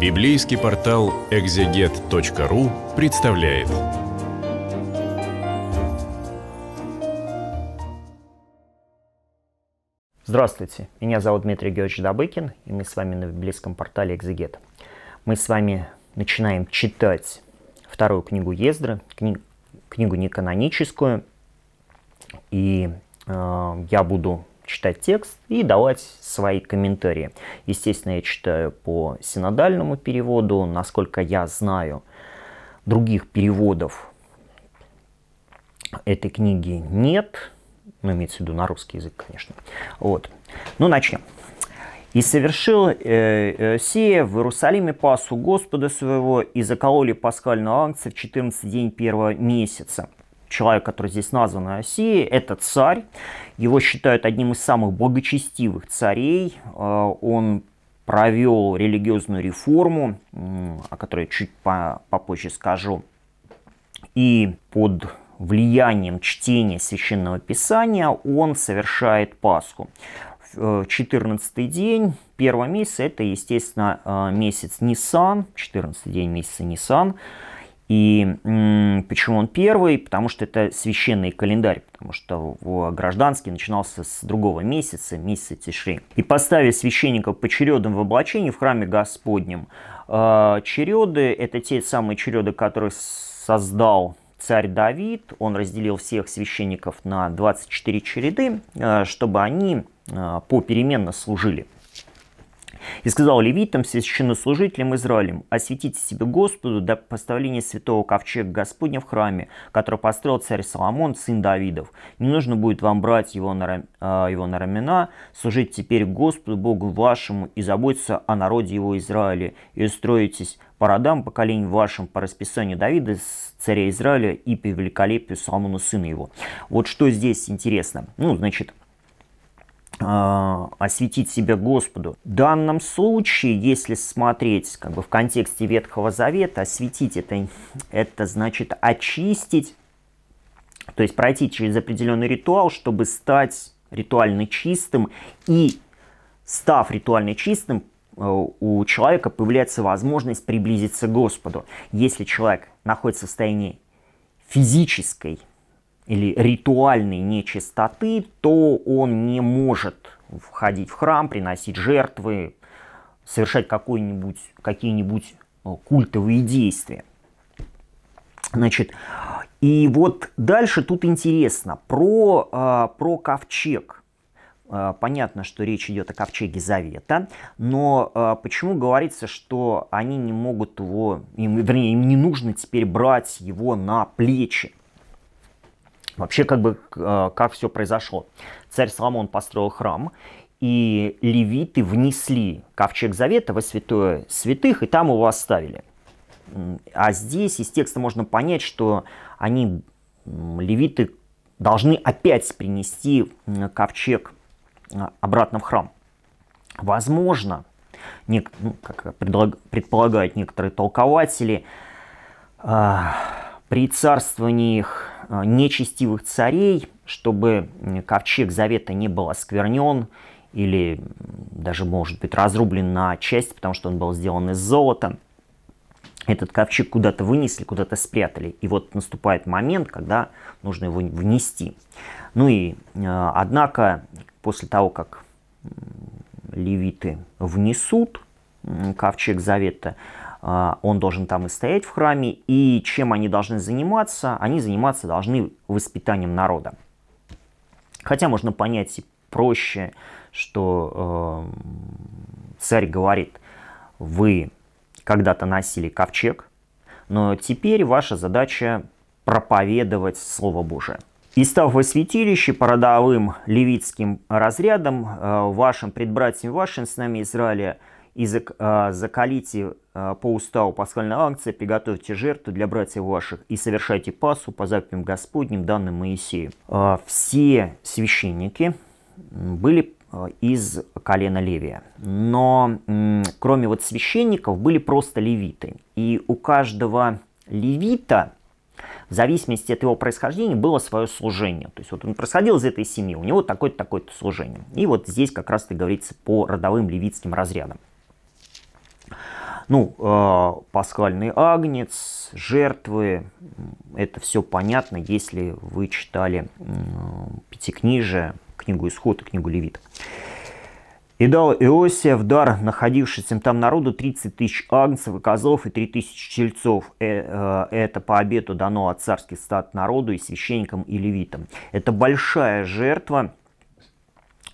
Библейский портал экзегет.ру представляет. Здравствуйте, меня зовут Дмитрий Георгиевич Добыкин, и мы с вами на библейском портале Экзегет. Мы с вами начинаем читать вторую книгу Ездры, кни... книгу неканоническую, и э, я буду читать текст и давать свои комментарии. Естественно, я читаю по синодальному переводу, насколько я знаю, других переводов этой книги нет, ну, имеется в виду на русский язык, конечно. Вот. Ну, начнем. «И совершил э, э Сия в Иерусалиме пасу Господа своего, и закололи пасхальную ангца в 14 день первого месяца» человек, который здесь назван на России, это царь. Его считают одним из самых благочестивых царей. Э, он провел религиозную реформу, о которой чуть попозже скажу. И под влиянием чтения священного писания он совершает Пасху. 14 э, день первого месяца, это, естественно, э, месяц Нисан, 14 день месяца Нисан, и почему он первый? Потому что это священный календарь, потому что э, гражданский начинался с другого месяца, месяца Тишри. И поставив священника чередам в облачении в храме Господнем, э, череды – это те самые череды, которые создал царь Давид. Он разделил всех священников на 24 череды, э, чтобы они э, попеременно служили. И сказал левитам, священнослужителям Израилем, осветите себе Господу до поставления святого ковчега Господня в храме, который построил царь Соломон, сын Давидов. Не нужно будет вам брать его на, а, его на рамена, служить теперь Господу Богу вашему и заботиться о народе его Израиля, и устроитесь по родам поколений вашим, по расписанию Давида, царя Израиля и по великолепию Соломона, сына его. Вот что здесь интересно. Ну, значит, а, осветить себя Господу. В данном случае, если смотреть как бы в контексте Ветхого Завета, осветить это, это значит очистить, то есть пройти через определенный ритуал, чтобы стать ритуально чистым, и став ритуально чистым, э, у человека появляется возможность приблизиться к Господу. Если человек находится в состоянии физической или ритуальной нечистоты, то он не может входить в храм, приносить жертвы, совершать какие-нибудь какие э, культовые действия. Значит, и вот дальше тут интересно про, э, про ковчег. Э, понятно, что речь идет о ковчеге Завета, но почему говорится, что они не могут его, им, вернее, им не нужно теперь брать его на плечи? Вообще, как бы, э, как все произошло. Царь Соломон построил храм, и левиты внесли ковчег завета во святое святых, и там его оставили. А здесь из текста можно понять, что они, левиты, должны опять принести ковчег э, обратно в храм. Возможно, ну, как предполагают некоторые толкователи, а, при царствовании их Э, нечестивых царей, чтобы ковчег завета не был осквернен или даже, может быть, разрублен на части, потому что он был сделан из золота. Этот ковчег куда-то вынесли, куда-то спрятали. И вот наступает момент, когда нужно его внести. Ну и, э, однако, после того, как левиты внесут ковчег завета, а, он должен там и стоять в храме, и чем они должны заниматься? Они заниматься должны воспитанием народа. Хотя можно понять и проще, что э, царь говорит, вы когда-то носили ковчег, но теперь ваша задача проповедовать Слово Божие. И став во святилище по родовым левитским разрядам, э, вашим предбратьям вашим, с нами Израиля, и а, закалите а, по уставу пасхальной акции, приготовьте жертву для братьев ваших и совершайте пасу по заповедям Господним, данным Моисею. А, все священники были из колена Левия. Но кроме вот священников были просто левиты. И у каждого левита в зависимости от его происхождения было свое служение. То есть вот он происходил из этой семьи, у него такое-то, такое-то служение. И вот здесь как раз-то говорится по родовым левитским разрядам. Ну, э, пасхальный агнец, жертвы, это все понятно, если вы читали э, Пятикнижие, книгу Исход и книгу Левит. И дал Иосиф в дар находившимся там народу 30 тысяч агнцев и козлов и 3 тысячи чельцов. Э, э, это по обету дано от царских стат народу и священникам и левитам. Это большая жертва.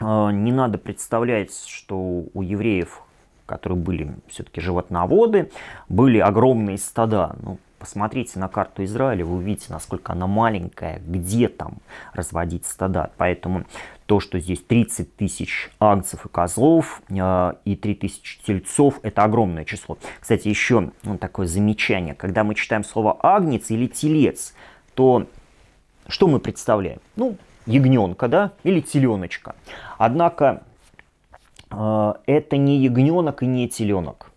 Э, не надо представлять, что у евреев которые были все-таки животноводы, были огромные стада. Ну, посмотрите на карту Израиля, вы увидите, насколько она маленькая, где там разводить стада. Поэтому то, что здесь 30 тысяч агнцев и козлов э, и 3 тысячи тельцов, это огромное число. Кстати, еще ну, такое замечание. Когда мы читаем слово «агнец» или «телец», то что мы представляем? Ну, ягненка, да, или теленочка. Однако а, это не ягненок и не теленок.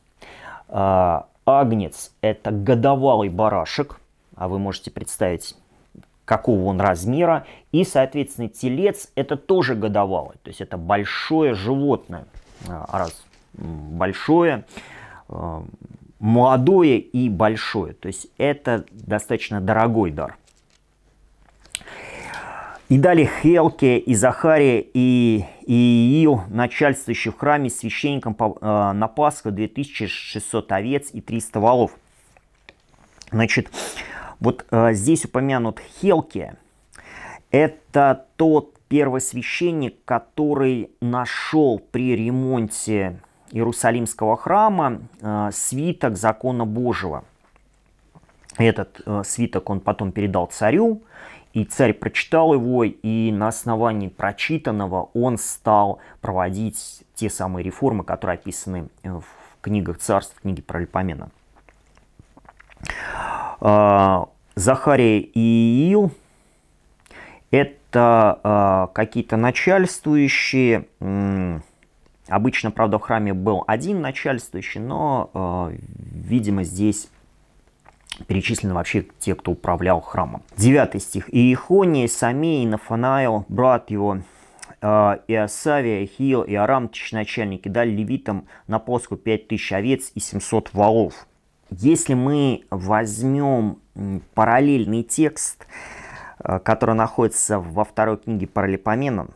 А, агнец – это годовалый барашек, а вы можете представить, какого он размера. И, соответственно, телец – это тоже годовалый, то есть это большое животное. А, раз большое, молодое и большое. То есть это достаточно дорогой дар. И дали Хелке и Захаре и Иил, начальствующий в храме, священником э, на Пасху 2600 овец и 300 валов. Значит, вот э, здесь упомянут Хелке. Это тот первый священник, который нашел при ремонте Иерусалимского храма э, свиток закона Божьего. Этот свиток он потом передал царю, и царь прочитал его, и на основании прочитанного он стал проводить те самые реформы, которые описаны э, в книгах царств, в книге про Липомена. А, Захария и Иил – это а, какие-то начальствующие, обычно, правда, в храме был один начальствующий, но, а, видимо, здесь перечислены вообще те, кто управлял храмом. Девятый стих. «Иехония, Самей, Нафанаил, брат его, э, Иосавия, Хил и Арам, начальники, дали левитам на поску 5000 овец и 700 валов. Если мы возьмем параллельный текст, э, который находится во второй книге Паралипоменон,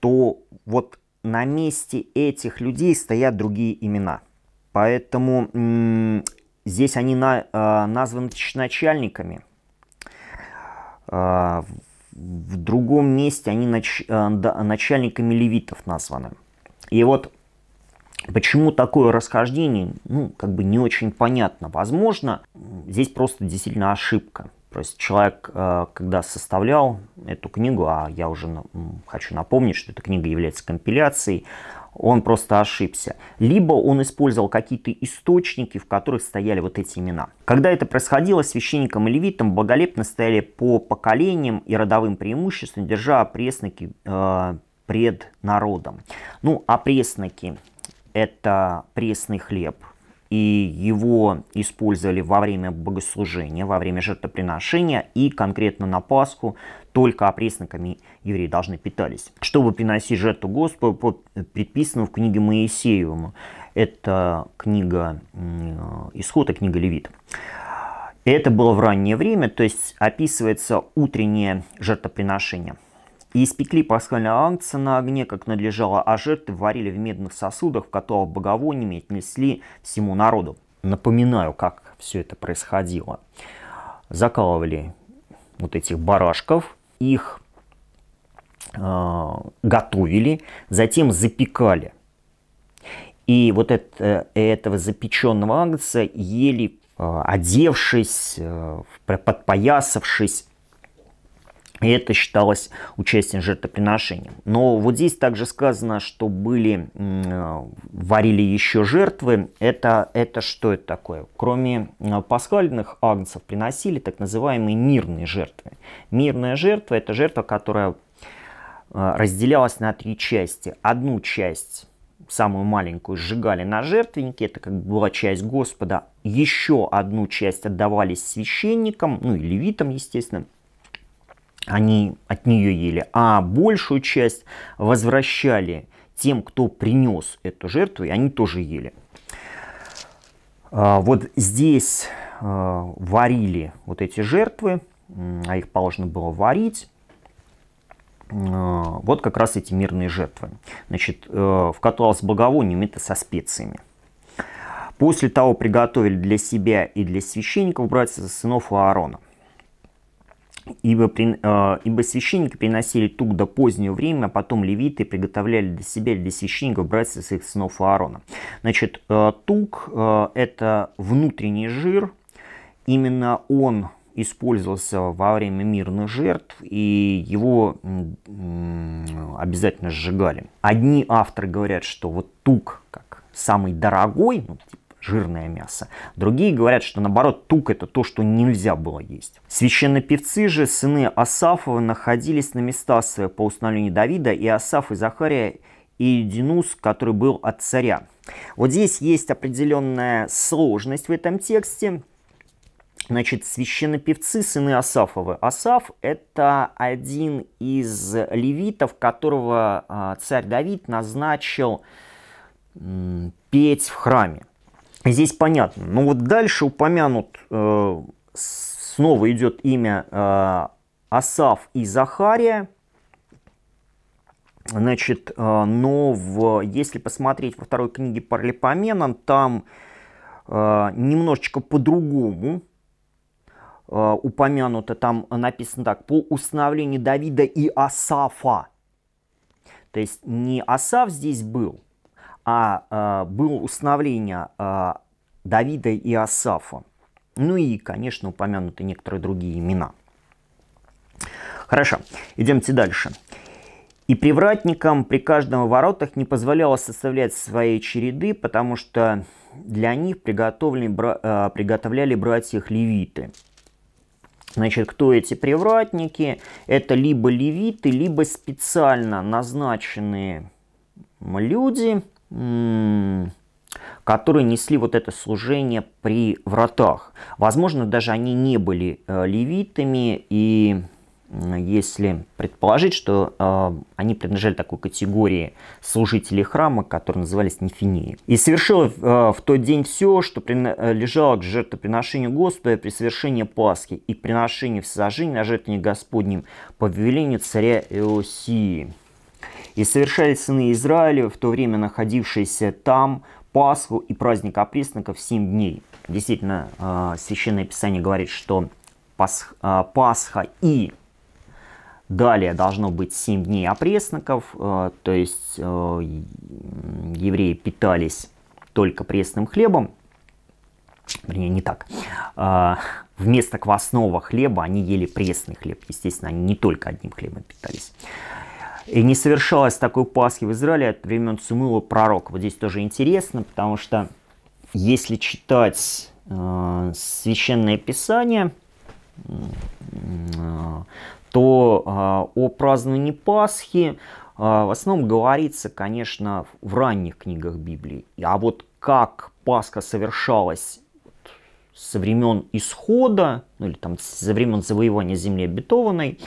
то вот на месте этих людей стоят другие имена. Поэтому Здесь они на, э, названы начальниками. Э, в другом месте они нач, э, начальниками левитов названы. И вот почему такое расхождение, ну, как бы не очень понятно. Возможно, здесь просто действительно ошибка. То есть человек, э, когда составлял эту книгу, а я уже хочу напомнить, что эта книга является компиляцией, он просто ошибся. Либо он использовал какие-то источники, в которых стояли вот эти имена. Когда это происходило, священникам и левитам благолепно стояли по поколениям и родовым преимуществам, держа пресноки э, пред народом. Ну, а пресноки – это пресный хлеб – и его использовали во время богослужения, во время жертвоприношения, и конкретно на Пасху только опресноками евреи должны питались. Чтобы приносить жертву Господу, предписано в книге Моисеевому. Это книга Исход и книга Левит. Это было в раннее время, то есть описывается утреннее жертвоприношение – и испекли пасхальные агнца на огне, как надлежало, а жертвы варили в медных сосудах, в которых боговониями отнесли всему народу. Напоминаю, как все это происходило. Закалывали вот этих барашков, их э, готовили, затем запекали. И вот это, э, этого запеченного агнца ели, э, одевшись, э, подпоясавшись, и это считалось участием жертвоприношения. Но вот здесь также сказано, что были, варили еще жертвы. Это, это что это такое? Кроме э, пасхальных агнцев приносили так называемые мирные жертвы. Мирная жертва – это жертва, которая э, разделялась на три части. Одну часть самую маленькую сжигали на жертвеннике, это как бы была часть Господа. Еще одну часть отдавались священникам, ну и левитам, естественно – они от нее ели, а большую часть возвращали тем, кто принес эту жертву, и они тоже ели. А, вот здесь а, варили вот эти жертвы, а их положено было варить. А, вот как раз эти мирные жертвы. Значит, э, вкатывалось благовониями это со специями. После того приготовили для себя и для священников братьев сынов Аарона. Ибо, при, э, ибо священники приносили тук до позднего времени, а потом левиты приготовляли для себя и для священников братьев своих сынов Аарона. Значит, э, тук э, – это внутренний жир. Именно он использовался во время мирных жертв, и его обязательно сжигали. Одни авторы говорят, что вот тук, как самый дорогой, ну, типа жирное мясо. Другие говорят, что наоборот тук это то, что нельзя было есть. Священнопевцы же, сыны Асафова, находились на места местах по установлению Давида, и Асаф и Захария и Динус, который был от царя. Вот здесь есть определенная сложность в этом тексте. Значит, священнопевцы, сыны Асафовы. Асаф – это один из левитов, которого а, царь Давид назначил петь в храме здесь понятно. Но ну вот дальше упомянут, э, снова идет имя э, Асав и Захария. Значит, э, но в, если посмотреть во второй книге Паралипоменон, там э, немножечко по-другому э, упомянуто, там написано так, по установлению Давида и Асафа. То есть не Асав здесь был, а, а было установление а, Давида и Асафа. Ну и, конечно, упомянуты некоторые другие имена. Хорошо, идемте дальше. И привратникам при каждом воротах не позволялось составлять свои череды, потому что для них приготовлены, а, приготовляли братья их левиты. Значит, кто эти привратники? Это либо левиты, либо специально назначенные люди, которые несли вот это служение при вратах. Возможно, даже они не были э, левитами, и если предположить, что э, они принадлежали такой категории служителей храма, которые назывались нефинеи. «И совершила э, в тот день все, что принадлежало к жертвоприношению Господа при совершении Пасхи и к приношению всесожжения на жертвенник Господнем по велению царя Иосии». И совершали сыны Израиля, в то время находившиеся там, Пасху и праздник опресноков 7 дней. Действительно, а, Священное Писание говорит, что Пасх, а, Пасха и далее должно быть 7 дней опресноков, а, то есть евреи питались только пресным хлебом, вернее, не так. Вместо квасного хлеба они ели пресный хлеб. Естественно, они не только одним хлебом питались. И не совершалось такой Пасхи в Израиле от времен Цумыла пророка. Вот здесь тоже интересно, потому что если читать э, священное писание, э, то э, о праздновании Пасхи э, в основном говорится, конечно, в ранних книгах Библии. А вот как Пасха совершалась со времен исхода, ну или там со времен завоевания земли обетованной,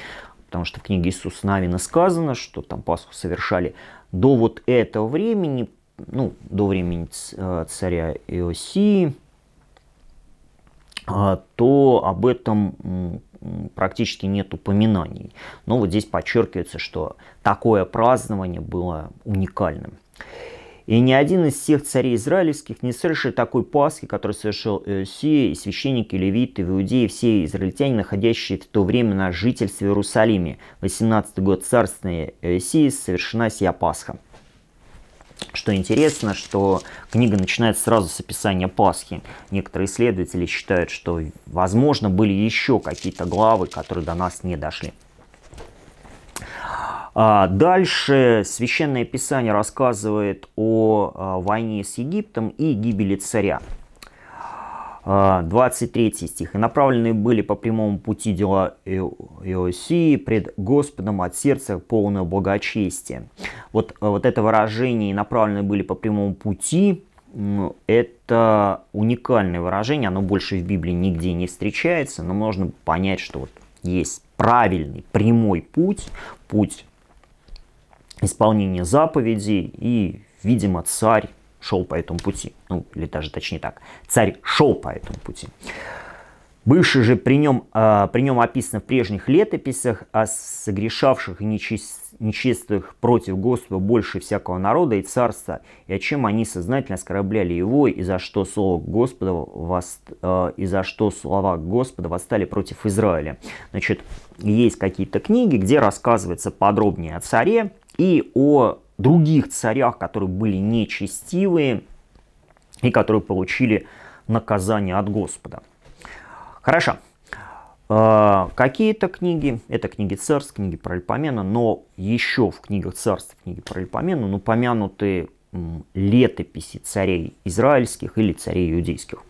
Потому что в книге Иисуса Навина сказано, что там Пасху совершали до вот этого времени, ну, до времени э, царя Иосии, а, то об этом практически нет упоминаний. Но вот здесь подчеркивается, что такое празднование было уникальным. И ни один из всех царей израильских не совершил такой пасхи, который совершил Иосия, э, и священники, и левиты, и иудеи, все израильтяне, находящие в то время на жительстве в Иерусалиме. 18 год царствования Иосии э, совершена сия Пасха. Что интересно, что книга начинается сразу с описания Пасхи. Некоторые исследователи считают, что, возможно, были еще какие-то главы, которые до нас не дошли. А дальше Священное Писание рассказывает о а, войне с Египтом и гибели царя. 23 а, стих. «И направленные были по прямому пути дела Иосии пред Господом от сердца полное благочестие». Вот, а, вот это выражение направленные были по прямому пути» это уникальное выражение, оно больше в Библии нигде не встречается, но можно понять, что вот есть правильный прямой путь, путь исполнение заповедей, и, видимо, царь шел по этому пути. Ну, или даже точнее так, царь шел по этому пути. Бывший же при нем, э, при нем описано в прежних летописях о а согрешавших и нечист, против Господа больше всякого народа и царства, и о чем они сознательно оскорбляли его, и за что, слово Господа вос, э, а, и за что слова Господа восстали против Израиля. Значит, есть какие-то книги, где рассказывается подробнее о царе, и о других царях, которые были нечестивые и которые получили наказание от Господа. Хорошо. А, Какие-то книги, это книги царств, книги про Липомена, но еще в книгах царств, книги про Липомена, ну, помянуты летописи царей израильских или царей иудейских.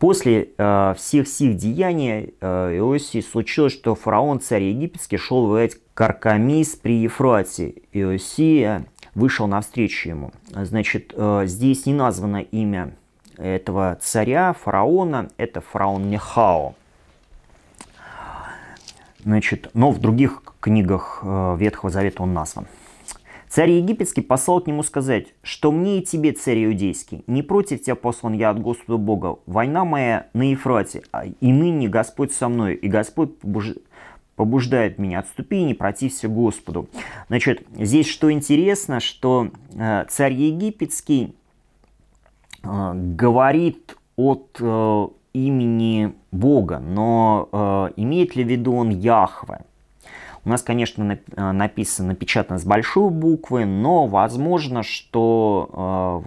После э, всех сих деяний э, Иосии случилось, что фараон царь египетский шел воевать Каркамис при Ефрате, Иосия, вышел навстречу ему. Значит, э, здесь не названо имя этого царя, фараона, это фараон Нехао. Значит, но в других книгах э, Ветхого Завета он назван. Царь египетский послал к нему сказать, что мне и тебе, царь иудейский, не против тебя послан я от Господа Бога, война моя на Ефрате, а и ныне Господь со мной, и Господь побуждает побуждают меня, отступи и не протився Господу. Значит, здесь что интересно, что э, царь египетский э, говорит от э, имени Бога, но имеет ли в виду он Яхве? У нас, конечно, написано, напечатано с большой буквы, но возможно, что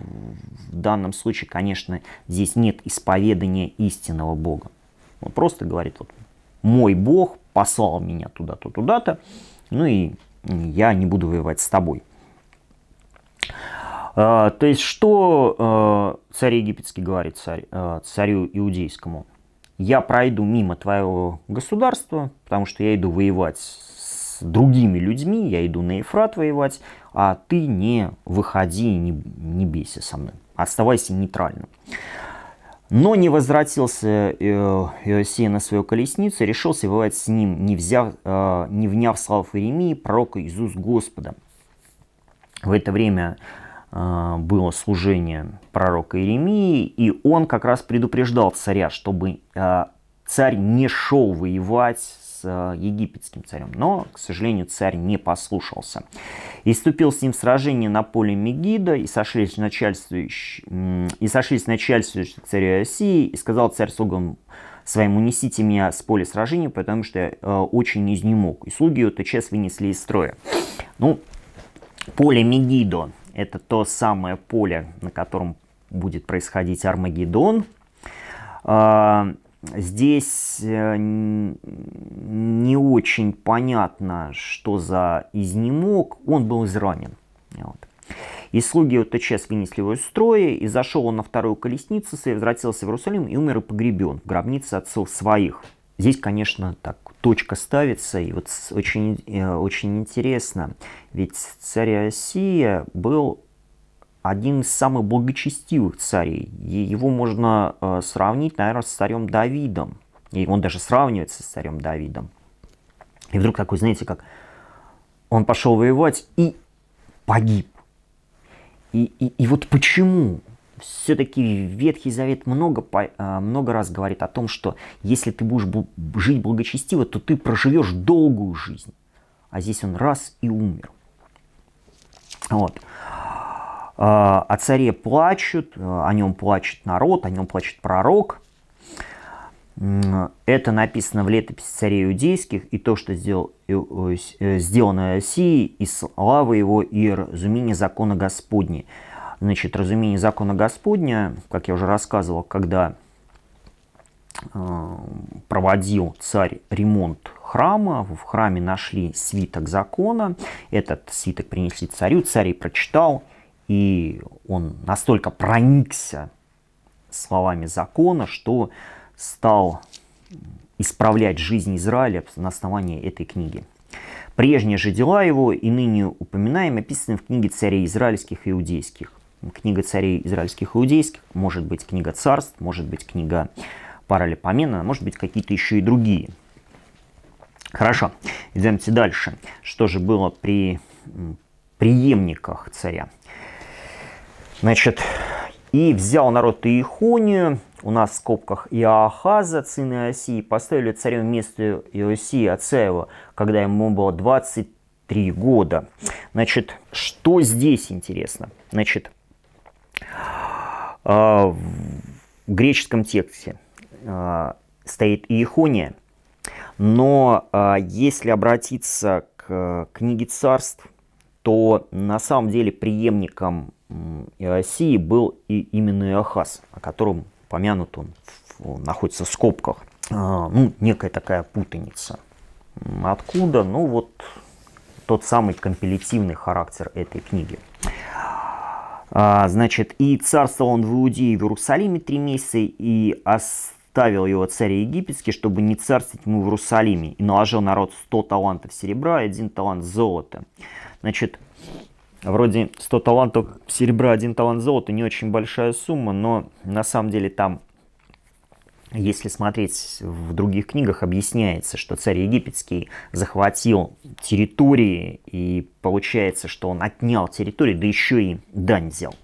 в данном случае, конечно, здесь нет исповедания истинного Бога. Он просто говорит, вот, мой Бог, послал меня туда-то, туда-то, ну и я не буду воевать с тобой. А, то есть, что а, царь египетский говорит царь, а, царю иудейскому? Я пройду мимо твоего государства, потому что я иду воевать с другими людьми, я иду на Ефрат воевать, а ты не выходи не, не бейся со мной. Оставайся нейтральным. Но не возвратился Иосия э, э, на свою колесницу, решил воевать с ним, не, взяв, э, не вняв слав Иеремии, пророка Иисус Господа. В это время было служение пророка Иеремии, и он как раз предупреждал царя, чтобы царь не шел воевать Э, египетским царем. Но, к сожалению, царь не послушался. И вступил с ним в сражение на поле Мегида, и сошлись начальствующие, и сошлись начальствующие царя России, и сказал царь слугам своим, унесите меня с поля сражения, потому что я э, очень изнемог. И слуги его тотчас вынесли из строя. Ну, поле Мегидо – это то самое поле, на котором будет происходить Армагеддон. А, Здесь э, не очень понятно, что за изнемог. Он был изранен. Вот. И слуги ОТЧС вынесли его из строя, и зашел он на вторую колесницу, и возвратился в Иерусалим, и умер и погребен в гробнице отцов своих. Здесь, конечно, так точка ставится, и вот очень, э, очень интересно, ведь царь Россия был один из самых благочестивых царей. И его можно э, сравнить, наверное, с царем Давидом. И он даже сравнивается с царем Давидом. И вдруг такой, знаете, как он пошел воевать и погиб. И, и, и вот почему? Все-таки Ветхий Завет много, э, много раз говорит о том, что если ты будешь жить благочестиво, то ты проживешь долгую жизнь. А здесь он раз и умер. Вот. А, о царе плачут, о нем плачет народ, о нем плачет пророк. Это написано в летописи царей иудейских, и то, что сделал, э, сделано Россией, и слава его, и разумение закона Господней. Значит, разумение закона Господня, как я уже рассказывал, когда э, проводил царь ремонт храма. В храме нашли свиток закона. Этот свиток принесли царю. Царь прочитал, и он настолько проникся словами закона, что стал исправлять жизнь Израиля на основании этой книги. Прежние же дела его и ныне упоминаем описаны в книге царей израильских и иудейских. Книга царей израильских и иудейских, может быть книга царств, может быть книга Паралипомена, может быть какие-то еще и другие. Хорошо, идемте дальше. Что же было при преемниках царя? Значит, и взял народ Иехонию, у нас в скобках Иоахаза, сын Иосии, поставили царем вместо Иосии, отца его, когда ему было 23 года. Значит, что здесь интересно? Значит, а, в греческом тексте а, стоит Иехония, но а, если обратиться к книге царств, то на самом деле преемником э, России был и именно Иохас, о котором упомянут он находится в скобках. А, ну, некая такая путаница. Откуда? Ну, вот тот самый компилятивный характер этой книги. А, значит, и царствовал он в Иудее в Иерусалиме три месяца, и ос оставил его царь египетский, чтобы не царствовать ему в Иерусалиме, и наложил народ 100 талантов серебра и один талант золота. Значит, вроде 100 талантов серебра, один талант золота не очень большая сумма, но на самом деле там, если смотреть в других книгах, объясняется, что царь египетский захватил территории, и получается, что он отнял территории, да еще и дань взял.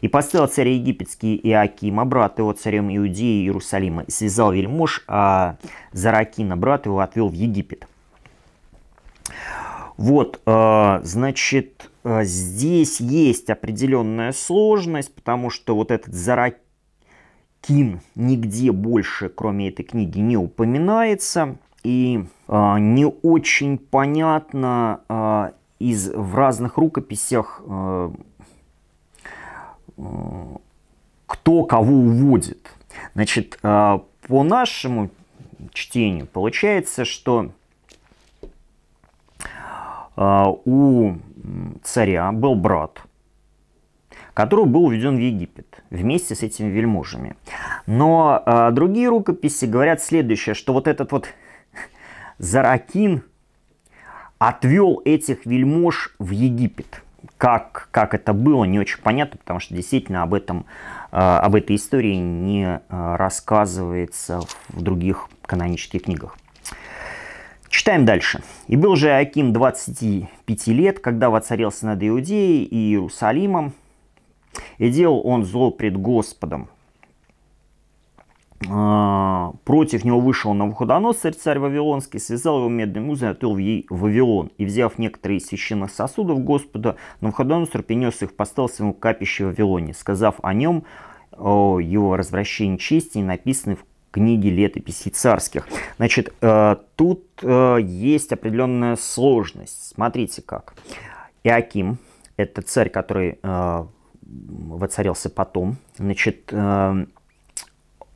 И поставил царь египетский Иаким а брат его, царем Иудеи и Иерусалима, и связал вельмож, а Заракина, брат его, отвел в Египет. Вот, э, значит, э, здесь есть определенная сложность, потому что вот этот Заракин нигде больше, кроме этой книги, не упоминается. И э, не очень понятно из, в разных рукописях кто кого уводит. Значит, а, по нашему чтению получается, что а, у царя был брат, который был уведен в Египет вместе с этими вельможами. Но а, другие рукописи говорят следующее, что вот этот вот Заракин отвел этих вельмож в Египет как, как это было, не очень понятно, потому что действительно об, этом, э, об этой истории не э, рассказывается в других канонических книгах. Читаем дальше. «И был же Аким 25 лет, когда воцарился над Иудеей и Иерусалимом, и делал он зло пред Господом, а, против него вышел Навуходоносор, царь Вавилонский, связал его медным узлом и отвел ей Вавилон. И, взяв некоторые из священных сосудов Господа, Навуходоносор принес их, поставил своему капище в Вавилоне, сказав о нем, о его возвращении чести, написанный в книге летописи царских. Значит, э, тут э, есть определенная сложность. Смотрите как. Иаким, это царь, который э, воцарился потом, значит,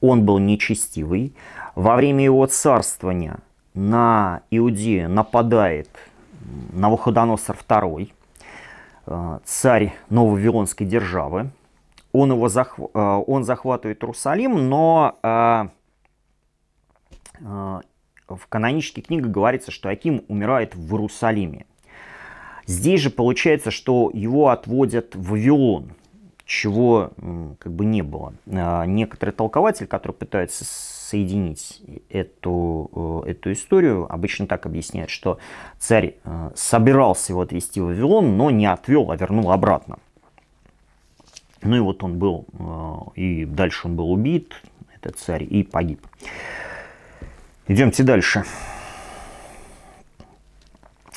он был нечестивый. Во время его царствования на Иудею нападает Навуходоносор II, э, царь Нововавилонской державы. Он, его захв... Э, он захватывает Иерусалим, но э, в канонической книге говорится, что Аким умирает в Иерусалиме. Здесь же получается, что его отводят в Вавилон чего как бы не было. А, Некоторые толкователи, которые пытаются соединить эту, э, эту историю, обычно так объясняют, что царь э, собирался его отвести в Вавилон, но не отвел, а вернул обратно. Ну и вот он был, э, и дальше он был убит, этот царь, и погиб. Идемте дальше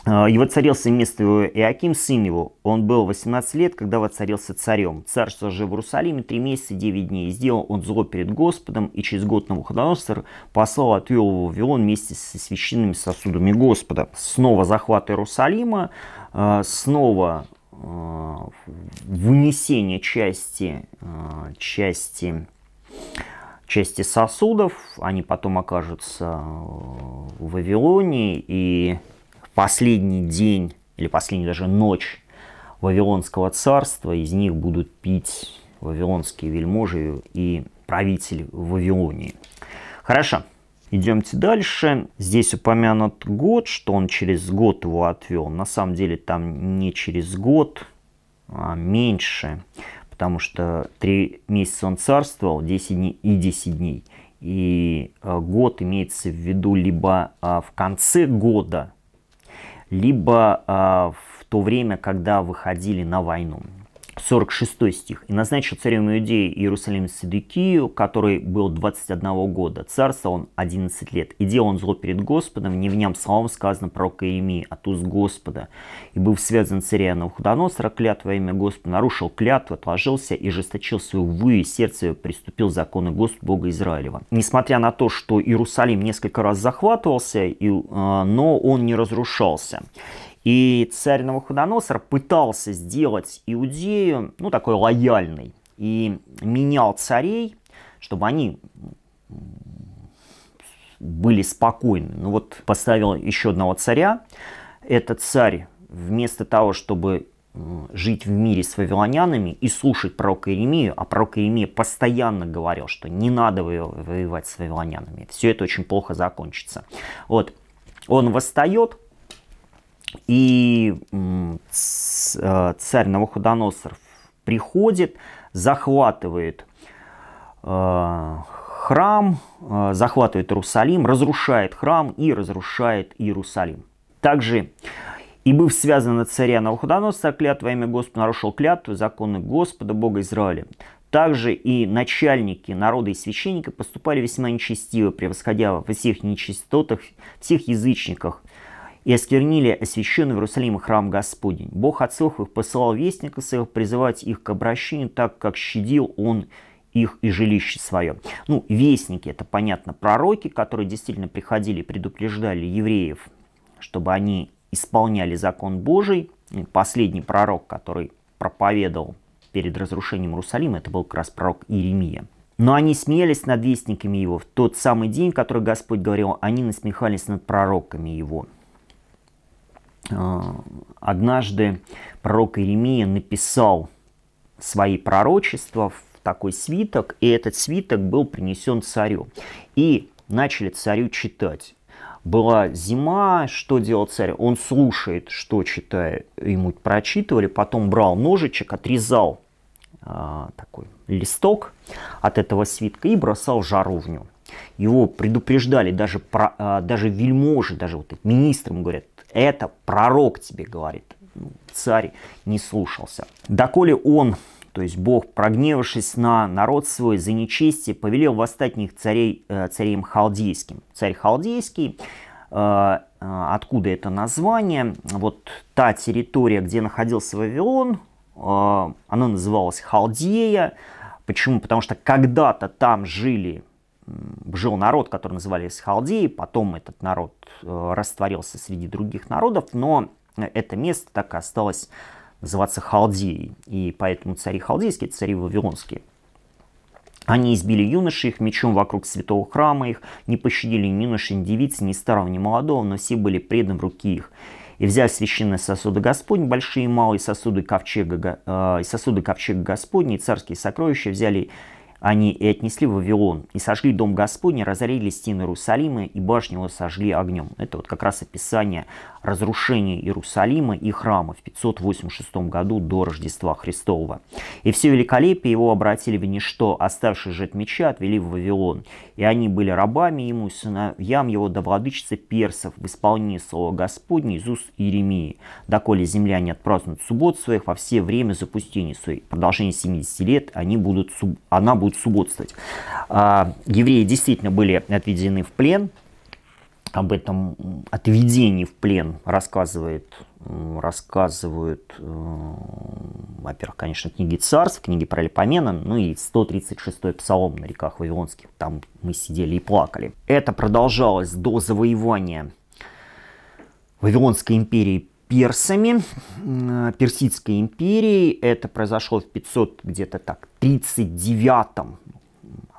его а, царился вместо его Иаким, сын его. Он был 18 лет, когда воцарился царем. Царство же в Иерусалиме три месяца, 9 дней. сделал он зло перед Господом, и через год на Навуходоносор послал, отвел его в Вавилон вместе со священными сосудами Господа. Снова захват Иерусалима, а, снова а, вынесение части, части части сосудов, они потом окажутся в Вавилоне, и последний день или последнюю даже ночь Вавилонского царства. Из них будут пить вавилонские вельможи и правитель Вавилонии. Хорошо, идемте дальше. Здесь упомянут год, что он через год его отвел. На самом деле там не через год, а меньше, потому что три месяца он царствовал, 10 дней и 10 дней. И э, год имеется в виду либо э, в конце года либо а, в то время, когда выходили на войну. 46 стих. «И назначил царем Иудеи Иерусалим Садыкию, который был 21 года. Царство он 11 лет. И делал он зло перед Господом, не в нем словом сказано пророка Иеми, от уст Господа. И был связан царя Навуходоносора, клятва имя Господа, нарушил клятву, отложился и жесточил свою вы, и сердце его приступил законы Господа Бога Израилева». Несмотря на то, что Иерусалим несколько раз захватывался, и, э, но он не разрушался. И царь Новоходоносор пытался сделать Иудею, ну, такой лояльной, и менял царей, чтобы они были спокойны. Ну вот поставил еще одного царя. Этот царь вместо того, чтобы жить в мире с вавилонянами и слушать пророка Иеремию, а пророк Иеремия постоянно говорил, что не надо воевать с вавилонянами, все это очень плохо закончится. Вот, он восстает, и э, царь Навуходоносор приходит, захватывает э, храм, э, захватывает Иерусалим, разрушает храм и разрушает Иерусалим. Также и быв связан от царя Навуходоносора, клятва имя Господа нарушил клятву, законы Господа, Бога Израиля. Также и начальники народа и священники поступали весьма нечестиво, превосходя во всех нечистотах, всех язычниках, и осквернили освященный в Иерусалиме храм Господень. Бог отцов их посылал вестника своих призывать их к обращению, так как щадил он их и жилище свое. Ну, вестники, это, понятно, пророки, которые действительно приходили и предупреждали евреев, чтобы они исполняли закон Божий. И последний пророк, который проповедовал перед разрушением Иерусалима, это был как раз пророк Иеремия. Но они смеялись над вестниками его. В тот самый день, который Господь говорил, они насмехались над пророками его. Э, однажды пророк Иеремия написал свои пророчества в такой свиток, и этот свиток был принесен царю. И начали царю читать. Была зима, что делал царь? Он слушает, что читает, ему прочитывали, потом брал ножичек, отрезал э, такой листок от этого свитка и бросал жаровню. Его предупреждали даже, а, даже вельможи, даже вот министрам говорят, это пророк тебе говорит. Ну, царь не слушался. Доколе он то есть Бог, прогневавшись на народ свой за нечестие, повелел восстать них царей, э, царем халдейским. Царь халдейский, э, э, откуда это название? Вот та территория, где находился Вавилон, она называлась Халдея. Почему? Потому что когда-то там жили жил народ, который назывались халдеи, потом этот народ э, растворился среди других народов, но это место так и осталось называться халдеей, и поэтому цари халдейские, цари вавилонские. Они избили юношей их мечом вокруг святого храма их, не пощадили ни юношей, ни девиц, ни старого, ни молодого, но все были предан в руки их. И взяв священные сосуды Господни, большие и малые сосуды ковчега, э, сосуды ковчега Господни, царские сокровища взяли они и отнесли в Вавилон, и сожгли дом Господний, разорили стены Иерусалима, и башню его сожгли огнем. Это вот как раз описание разрушение Иерусалима и храма в 586 году до Рождества Христова. И все великолепие его обратили в ничто, оставшие же от меча отвели в Вавилон. И они были рабами ему и сыновьям его до владычицы персов в исполнении слова Господне из уст Иеремии, доколе не отпразднуют суббот своих во все время запустения своей. Продолжение 70 лет они будут, она будет субботствовать. А, евреи действительно были отведены в плен – об этом отведении в плен рассказывает, рассказывают, э, во-первых, конечно, книги царств, книги про Липомена, ну и 136-й псалом на реках Вавилонских, там мы сидели и плакали. Это продолжалось до завоевания Вавилонской империи персами, э, Персидской империи. Это произошло в 500 где-то так, 39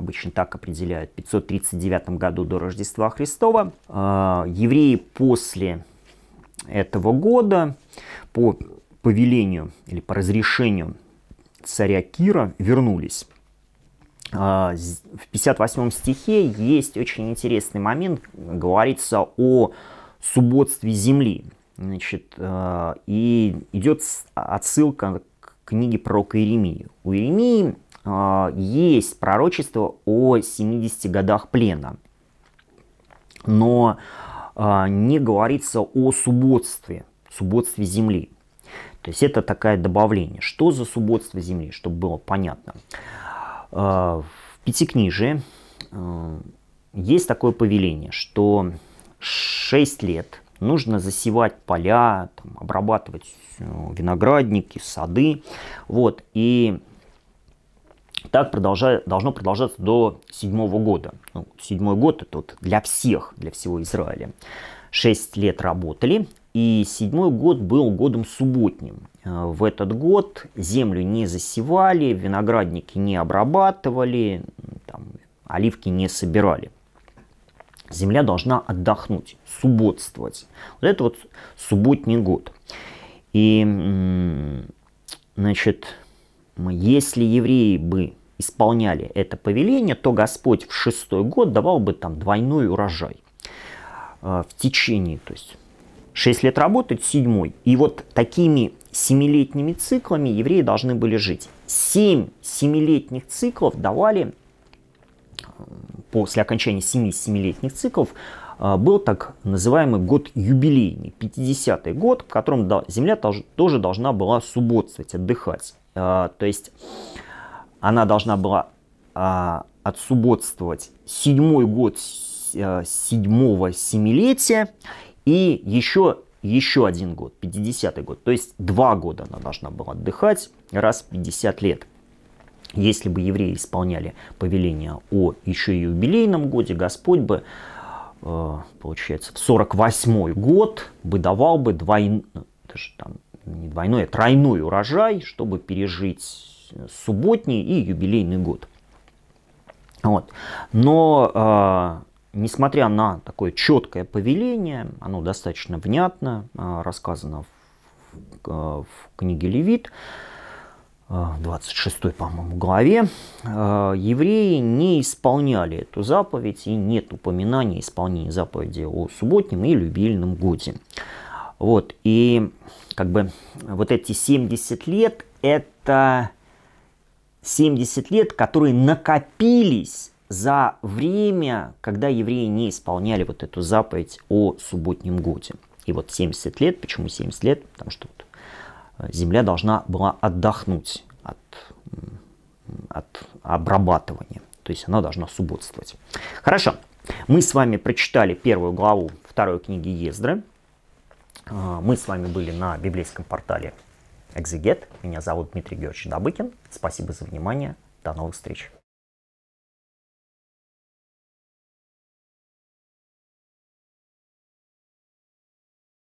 обычно так определяют, в 539 году до Рождества Христова. А, евреи после этого года по повелению или по разрешению царя Кира вернулись. А, в 58 стихе есть очень интересный момент, говорится о субботстве земли. Значит, а, и идет отсылка к книге пророка Иеремии. У Иеремии а, есть пророчество о 70 годах плена, но а, не говорится о субботстве, субботстве земли. То есть это такое добавление. Что за субботство земли, чтобы было понятно? А, в Пятикнижии есть такое повеление, что 6 лет нужно засевать поля, там, обрабатывать э, виноградники, сады. Вот. И так продолжает, должно продолжаться до седьмого года. Ну, седьмой год это вот для всех, для всего Израиля. Шесть лет работали, и седьмой год был годом субботним. Э, в этот год землю не засевали, виноградники не обрабатывали, там, оливки не собирали. Земля должна отдохнуть, субботствовать. Вот это вот субботний год. И, значит, если евреи бы исполняли это повеление, то Господь в шестой год давал бы там двойной урожай э, в течение, то есть 6 лет работать, седьмой. И вот такими семилетними циклами евреи должны были жить. Семь семилетних циклов давали, э, после окончания семи семилетних циклов, э, был так называемый год юбилейный, 50-й год, в котором Земля тоже должна была субботствовать, отдыхать. Э, то есть она должна была а, отсубботствовать седьмой год э, седьмого семилетия и еще, еще один год, 50-й год. То есть два года она должна была отдыхать раз в 50 лет. Если бы евреи исполняли повеление о еще и юбилейном годе, Господь бы, э, получается, в 48-й год бы давал бы двойную, ну, даже там не двойной, а тройной урожай, чтобы пережить субботний и юбилейный год. Вот. Но э, несмотря на такое четкое повеление, оно достаточно внятно э, рассказано в, в а, книге Левит, 26, по-моему, главе, евреи не исполняли эту заповедь, и нет упоминания исполнения заповеди о субботнем и любильном годе. Вот, и как бы вот эти 70 лет – это 70 лет, которые накопились за время, когда евреи не исполняли вот эту заповедь о субботнем годе. И вот 70 лет, почему 70 лет? Потому что вот э, земля должна была отдохнуть от, от обрабатывания. То есть она должна субботствовать. Хорошо. Мы с вами прочитали первую главу второй книги Ездра. А, мы с вами были на библейском портале Экзегет. Меня зовут Дмитрий Георгиевич Добыкин. Спасибо за внимание. До новых встреч.